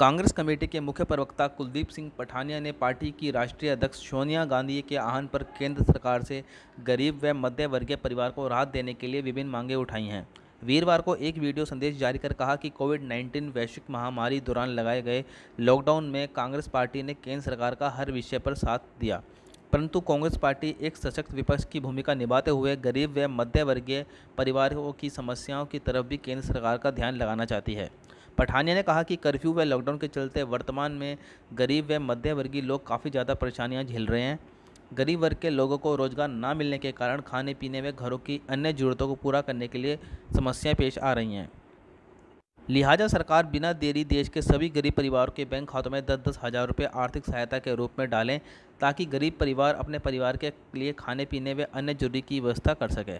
Congress committee के मुख्य प्रवक्ता कुलदीप सिंह पठानिया ने पार्टी की राष्ट्रीय अध्यक्ष सोनिया गांधी के आह्वान पर केंद्र सरकार से गरीब व मध्यवर्गीय परिवार को राहत देने के लिए विभिन्न मांगें उठाई हैं वीरवार को एक वीडियो संदेश जारी कर कहा कि कोविड 19 वैश्विक महामारी दौरान लगाए गए लॉकडाउन में कांग्रेस पार्टी ने केंद्र सरकार का हर विषय पर साथ दिया परंतु कांग्रेस पार्टी एक सशक्त विपक्ष की भूमिका निभाते हुए गरीब व मध्यवर्गीय परिवारों की समस्याओं की तरफ भी केंद्र सरकार का ध्यान लगाना चाहती है पठानिया ने कहा कि कर्फ्यू व लॉकडाउन के चलते वर्तमान में गरीब व मध्य वर्गीय लोग काफ़ी ज़्यादा परेशानियाँ झेल रहे हैं गरीब वर्ग के लोगों को रोज़गार ना मिलने के कारण खाने पीने व घरों की अन्य ज़रूरतों को पूरा करने के लिए समस्याएं पेश आ रही हैं लिहाजा सरकार बिना देरी देश के सभी गरीब परिवारों के बैंक खातों में दस दस हज़ार रुपये आर्थिक सहायता के रूप में डालें ताकि गरीब परिवार अपने परिवार के लिए खाने पीने व अन्य जरूरी की व्यवस्था कर सके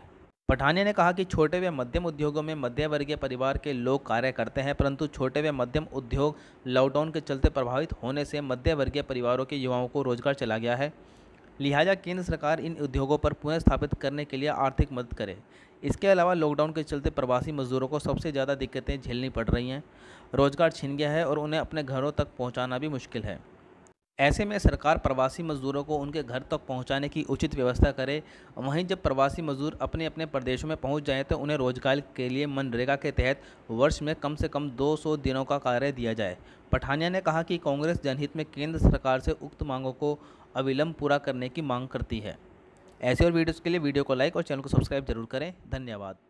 पठानिया ने कहा कि छोटे व मध्यम उद्योगों में मध्यवर्गीय परिवार के लोग कार्य करते हैं परंतु छोटे व मध्यम उद्योग लॉकडाउन के चलते प्रभावित होने से मध्यवर्गीय परिवारों के युवाओं को रोजगार चला गया है लिहाजा केंद्र सरकार इन उद्योगों पर पुनर्स्थापित करने के लिए आर्थिक मदद करे इसके अलावा लॉकडाउन के चलते प्रवासी मजदूरों को सबसे ज़्यादा दिक्कतें झेलनी पड़ रही हैं रोज़गार छिन गया है और उन्हें अपने घरों तक पहुँचाना भी मुश्किल है ऐसे में सरकार प्रवासी मजदूरों को उनके घर तक पहुंचाने की उचित व्यवस्था करे वहीं जब प्रवासी मजदूर अपने अपने प्रदेशों में पहुंच जाएं तो उन्हें रोजगार के लिए मनरेगा के तहत वर्ष में कम से कम 200 दिनों का कार्य दिया जाए पठानिया ने कहा कि कांग्रेस जनहित में केंद्र सरकार से उक्त मांगों को अविलंब पूरा करने की मांग करती है ऐसे और वीडियोज़ के लिए वीडियो को लाइक और चैनल को सब्सक्राइब जरूर करें धन्यवाद